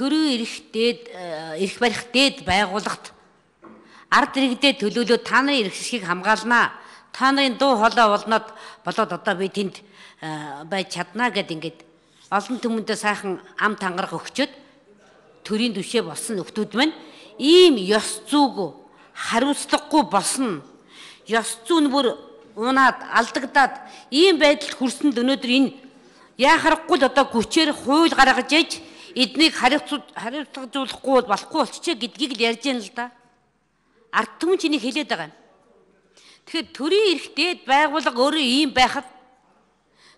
төрөө эрх дээд эрх барих дээд байгууллагт ард иргэдэд төлөөлөө та нарын эрх шиг хамгаалнаа. Та нарын дуу хоолой болнод болоод одоо би тэнд э, байж чаднаа гэд ингээд олон түмэндээ сайхан ам тангарах өгчөөд төрийн төвшөө болсон нөхдүүд маань ийм ёс зүг хариуцлагагүй болсон. Ёс зүүн бүр унаад алдагдаад ийм байдалд хүрсэнд өнөөдөр энэ яахарахгүй л одоо хүчээр хууль гаргаж яж эднийг хариуцлагажуулахгүй бол болохгүй болчихжээ гэдгийг л ярьж яана л да. Ард түмэн чиний хэлээд байгаа юм. Тэгэхээр төрийн эрхтэд байгууллага өөрөө ийм байхад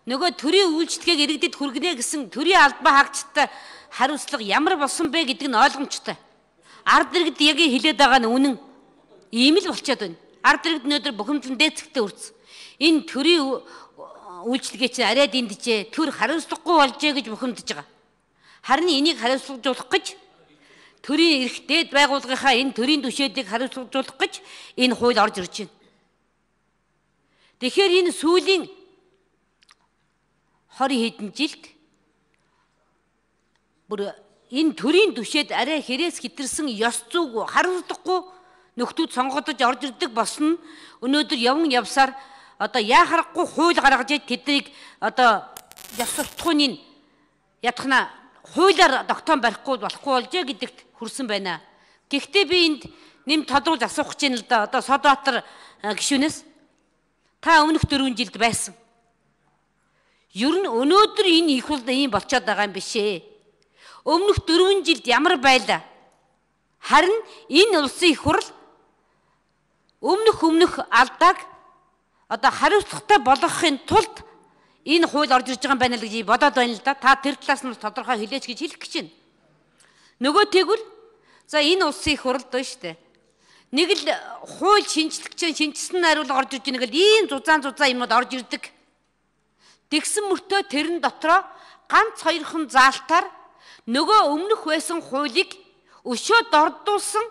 нөгөө төрийн үйлчлэгийг иргэдэд хүргэнэ гэсэн төрийн албаа хаагчтай хариуцлага ямар болсон бэ гэдэг нь ойлгомжтой. Ард иргэд яг хэлээд байгаа нь үнэн. Ийм л болчиход байна. Ард иргэд өнөөдөр бухимдлан дээцэгтээ үрдсэн. Энэ төрийн үйлчлэгээ чинь арай дэнджээ, төр хариуцлагагүй болжээ гэж бухимдж байгаа. Харин энийг хариуцлагажуулах гэж төрийн эрхтэй байгууллагынхаа энэ төрийн түшээдийг хариуцлагажуулах гэж энэ хууль орж ирж байна. Тэгэхээр энэ сүүлийн 20 хэдэн жилд бүр энэ төрийн түшээд арай хэрэгс хитэрсэн ёс зүг хариуцлагагүй нөхдүүд сонгогдож орж ирдэг болсон өнөөдөр явн явсаар одоо яа харахгүй хууль гаргаж ид тэднийг одоо ёс суртахууны ятхна хуулиар тогтоом барихгүй болохгүй болжээ гэдэгт хүрсэн байна. Гэхдээ би энд нэм тодруулж асуух гэж байна л да. Одоо Содбаатар гишүүнээс та өмнөх 4 жилд байсан. Ер нь өнөөдөр энэ их бол ийм болчиход байгаа юм биш ээ. Өмнөх 4 жилд ямар байлаа? Харин энэ улсын их хурл өмнөх өмнөх алдааг одоо хариуцлагатай болгохын тулд энэ хууль орж ирж байгаа юм байна л гэж бодоод байна л да. Та тэр талаас нь тодорхой хэлээч гэж хэлэх гэж байна. Нөгөө тэгвэл за энэ улсын их хурл дөө штэ. Нэг л хууль шинжлэхжээ шинжсэн нь хариул орж ирж байгаа нэг л ийм зузаан зузаан юмуд орж ирдэг. Тэгсэн мөртөө тэрэн дотроо ганц хоёрхан заалтаар нөгөө өмнөх байсан хуулийг өшөө дордуулсан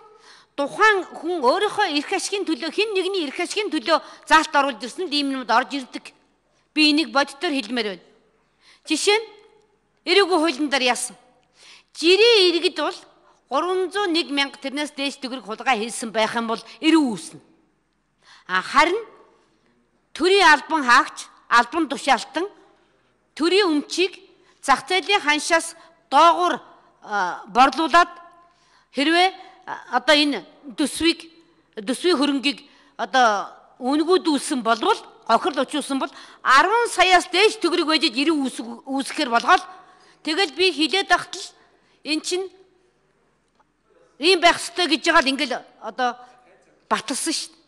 тухайн хүн өөрийнхөө эрх ашигын төлөө хэн нэгний эрх ашигын төлөө заалт оруулж ирсэн л ийм юмуд орж ирдэг. Би энийг боддоор хэлмээр байна. Жишээ нь эрээгүй хуулийн дээр яасан. Жирийн иргэд бол 301 мянга тэрнээс дээш төгрөг хулгай хийсэн байх юм бол эрүү үүснэ. А харин төрийн албан хаагч албан тушаалтан төрийн өмчийг зах зээлийн ханшаас доогуур борлуулад хэрвээ одоо энэ төсвийг төсвийн хөрөнгийг одоо үнгүүд үүсэн болвол хохирол өчүүлсэн бол 10 саяас дээш төгрөг байж 90 үүсгэхээр болгоод тэгэл би хилээд ахтал эн чин ийм байх ёстой гэж байгаа л ингээл одоо батлсан шүү дээ.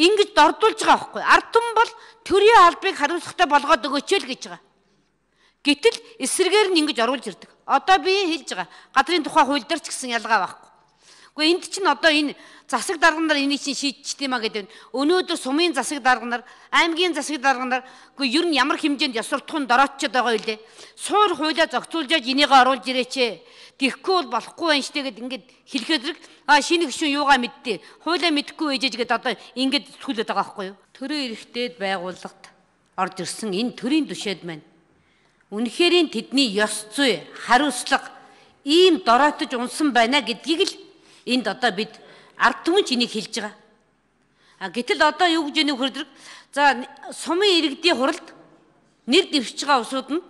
Ингэж дордуулж байгаа байхгүй. Ард түмэн бол төрийн албыг хариуцлагатай болгоод өгөөч л гэж байгаа. Гэтэл эсрэгээр нь ингэж оруулж ирдэг. Одоо би хэлж байгаа. Гадрын тухай хууль дээр ч гэсэн ялгаа байхгүй. Гэхдээ энд чинь одоо энэ засаг дарга нар энийг чинь шийдчихт юма гэдэг нь. Өнөөдөр сумын засаг дарга нар, аймгийн засаг дарга нар үгүй ер нь ямар хэмжээнд ёсортхон дороотчод байгаа үлээ. Суур хуйлаа зохицуулж яж энийг оруулж ирээч. Тихгүй бол болохгүй байна штэ гэд ингээд хэлэхэд зэрэг а шинэ гүшүүн юугаа мэдтий. Хуйлаа мэдхгүй ээжэж гэд одоо ингээд сүүлээд байгаа байхгүй юу? Төрийн эрхтэд байгууллагт орж ирсэн энэ төрийн түшээд маань Үнэхээр тэдний ёс зүй, хариуцлага ийм дороотож унсан байна гэдгийг л Энд одоо бид ард түмэн энийг хэлж байгаа. А гэтэл одоо юу гэж яних хөрдрөг. За сумын иргэдийн хуралд нэр дэвшж байгаа усууд нь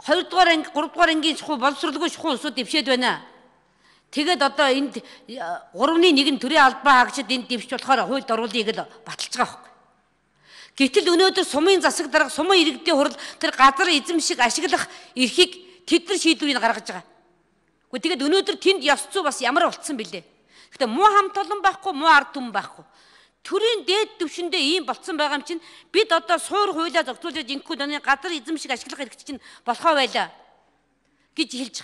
2 дугаар анги 3 дугаар ангийн шхуу боловсролгүй шхуу усууд дэвшээд байна. Тэгээд одоо энд 3-ны э, 1 нь төрийн албаа хаагчид энд дэвшж болохоор хуульд оруулъя гэж баталж байгаа хөөх. Гэтэл өнөөдөр сумын засаг дарга сумын иргэдийн хурал тэр газар эзэмшиг ашиглах эрхийг тэд нар шийдвэрийг гаргаж байгаа. Гэхдээ тэгэд өнөөдөр тэнд ёс зүй бас ямар болцсон бэлээ. Гэхдээ муу хамт олон байхгүй, муу ард түмэн байхгүй. Төрийн дээд түвшиндээ ийм болцсон байгаа юм чинь бид одоо суур хуйлаа зохицуулж инхүү даны газар эзэм шиг ашиглах хэрэгт чинь болохоо байла гэж хэлж